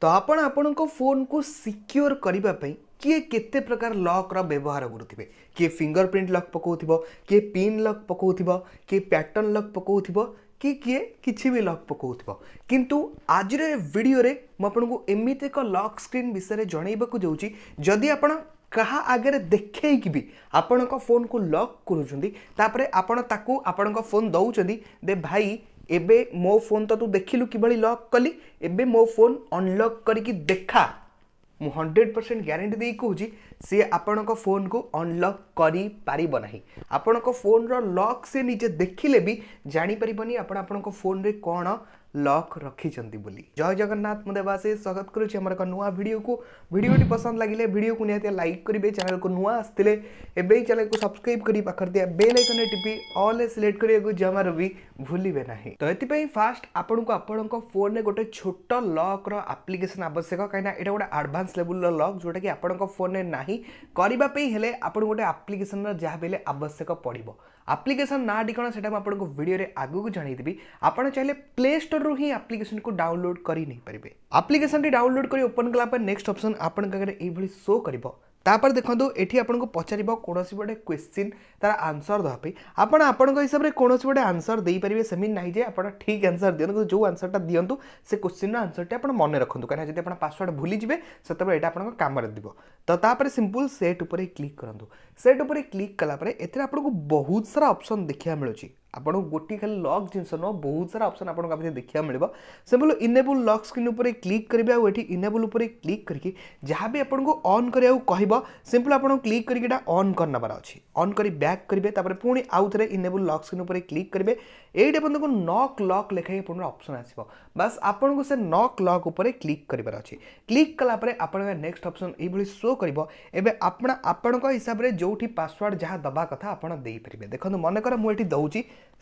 तो आपण आपण फोन को सिक्योर करने किए के प्रकार लक्र व्यवहार थे किए फिंगर प्रिंट लक् पकाथ किए पिन लक् पकाथ किए पैटर्न लक् पकाथ कि किए कि भी लक् पकाथ किंतु आज भिडियो मुझक एमित एक लक् स्क्रीन विषय जनइबा को जाऊँगी जदि आप कहा आगे देखे भी आपण फोन को लक् करपर आपण ताकू आपण फोन दौर दे भाई एबे मो फोन तो तू देख लु कि लक कली एबे मो फोन अनलक करी देखा मु हंड्रेड परसेंट ग्यारंटी दे कहूँ सी आपण फोन को अनलक करपर आपण फोन रक सी निजे देखिले भी जापर आप फोन रे कौन लक रखी बोली जय जगन्नाथ मुझे देवाशीष स्वागत करुच्ची एक नुआ भिड को भिडियो पसंद लगे भिडियो को निहती लाइक करेंगे चैनल को नुआ आसते एवं चैनल को सब्सक्राइब कर पाखर दिया बेल आइकन टिपि अल सिलेक्ट करने जमार भी भूलिबे ना तो ये फास्ट आपण को आपण फोन में गोटे छोट लक्र आप्लिकेसन आवश्यक कहीं गोटे आडभांस लेवल लक जोटा कि आपण फोन में ना ନାହିଁ କରିବା ପାଇଁ ହେଲେ ଆପଣଙ୍କୁ ଗୋଟେ ଆପ୍ଲିକେସନ୍ର ଯାହା ବି ହେଲେ ଆବଶ୍ୟକ ପଡ଼ିବ ଆପ୍ଲିକେସନ୍ ନାଁଟି କ'ଣ ସେଇଟା ମୁଁ ଆପଣଙ୍କୁ ଭିଡ଼ିଓରେ ଆଗକୁ ଜଣାଇଦେବି ଆପଣ ଚାହିଁଲେ ପ୍ଲେ ଷ୍ଟୋର୍ରୁ ହିଁ ଆପ୍ଲିକେସନ୍କୁ ଡାଉନଲୋଡ଼୍ କରି ନେଇପାରିବେ ଆପ୍ଲିକେସନ୍ଟି ଡାଉନଲୋଡ଼୍ କରି ଓପନ୍ କଲା ପରେ ନେକ୍ସଟ ଅପସନ୍ ଆପଣଙ୍କ ଆଗରେ ଏଇଭଳି ଶୋ କରିବ ତାପରେ ଦେଖନ୍ତୁ ଏଠି ଆପଣଙ୍କୁ ପଚାରିବ କୌଣସି ଗୋଟେ କ୍ୱେଶ୍ଚିନ୍ ତା'ର ଆନ୍ସର୍ ଦେବା ପାଇଁ ଆପଣ ଆପଣଙ୍କ ହିସାବରେ କୌଣସି ଗୋଟେ ଆନ୍ସର୍ ଦେଇପାରିବେ ସେମିତି ନାହିଁ ଯେ ଆପଣ ଠିକ୍ ଆନ୍ସର୍ ଦିଅନ୍ତୁ କିନ୍ତୁ ଯେଉଁ ଆନ୍ସର୍ଟା ଦିଅନ୍ତୁ ସେ କ୍ୱେଶ୍ଚିନ୍ର ଆନ୍ସର୍ଟି ଆପଣ ମନେ ରଖନ୍ତୁ କାହିଁକିନା ଯଦି ଆପଣ ପାସୱାର୍ଡ଼ ଭୁଲିଯିବେ ସେତେବେଳେ ଏଇଟା ଆପଣଙ୍କ କାମରେ ଦେବ ତ ତାପରେ ସିମ୍ପୁଲ୍ ସେଟ୍ ଉପରେ କ୍ଲିକ୍ କରନ୍ତୁ ସେଟ୍ ଉପରେ କ୍ଲିକ୍ କଲାପରେ ଏଥିରେ ଆପଣଙ୍କୁ ବହୁତ ସାରା ଅପସନ୍ ଦେଖିବାକୁ ମିଳୁଛି আপনক গটি খালি লক জিনসন বহুত সারা অপশন আপনক আবি দেখিয়া মিলব সিম্পল ইনেবল লক স্ক্রিন উপরে ক্লিক করিবা ওটি ইনেবল উপরে ক্লিক করিকে যাহা বি আপনক অন করিউ কইব সিম্পল আপনক ক্লিক করিকেটা অন করনা পড়া আছে অন করি ব্যাক করিবে তারপরে পুনই আউটরে ইনেবল লক স্ক্রিন উপরে ক্লিক করিবে এইটা বন্ধক নক লক লেখাে পুন অপশন আসিব বাস আপনক সে নক লক উপরে ক্লিক করিবা আছে ক্লিক করা পরে আপন নেক্সট অপশন এবি শো করিব এবে আপনা আপনক হিসাব রে জটি পাসওয়ার্ড যাহা দবা কথা আপন দেইপরিবে দেখো মন করে মই এটি দউছি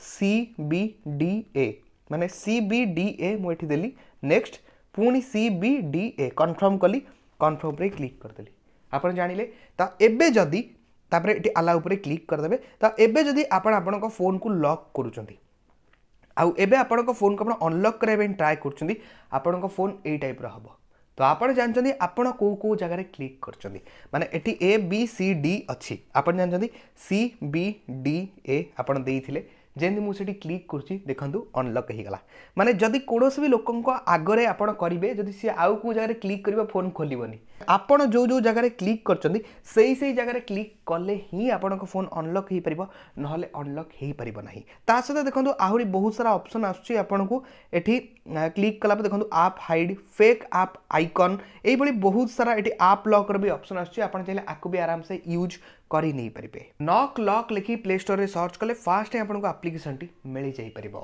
ସି ବି ଡି ଏ ମାନେ ସି ବି ଡି ଏ ମୁଁ ଏଠି ଦେଲି ନେକ୍ସଟ ପୁଣି C B D A confirm କଲି କନଫର୍ମ ଉପରେ କ୍ଲିକ୍ କରିଦେଲି ଆପଣ ଜାଣିଲେ ତ ଏବେ ଯଦି ତାପରେ ଏଠି ଆଲା ଉପରେ କ୍ଲିକ୍ କରିଦେବେ ତ ଏବେ ଯଦି ଆପଣ ଆପଣଙ୍କ ଫୋନ୍କୁ ଲକ୍ କରୁଛନ୍ତି ଆଉ ଏବେ ଆପଣଙ୍କ ଫୋନ୍କୁ ଆପଣ ଅନଲକ୍ କରିବା ପାଇଁ ଟ୍ରାଏ କରୁଛନ୍ତି ଆପଣଙ୍କ ଫୋନ୍ ଏଇ ଟାଇପ୍ର ହେବ ତ ଆପଣ ଜାଣିଛନ୍ତି ଆପଣ କେଉଁ କେଉଁ ଜାଗାରେ କ୍ଲିକ୍ କରିଛନ୍ତି ମାନେ ଏଠି ଏ ବି ସି ଡି ଅଛି ଆପଣ ଜାଣିଛନ୍ତି ସି ବି ଡି ଏ ଆପଣ ଦେଇଥିଲେ जेमी मुझे क्लिक कर देखूँ अनलक हो गला मैंने जदि कौन भी लोक आगे आप करेंगे जब सी आउ कौ जगह क्लिक कर फोन खोल आप जो जो जगह क्लिक करते जगह क्लिक कले हिं फोन अनलक हो पार ना अनलक हो पारना ता सहित देखो आहरी बहुत सारा अप्सन आसन को ये क्लिक कला देखो आप हाइड फेक आप आइकन यही बहुत सारा ये आप लक्र भी अप्सन आसान चाहिए आपको भी आराम से यूज करनी नक लक लिखी प्ले स्टोर में सर्च कले फास्ट आपको आप्लिकेसन टी मिल जापर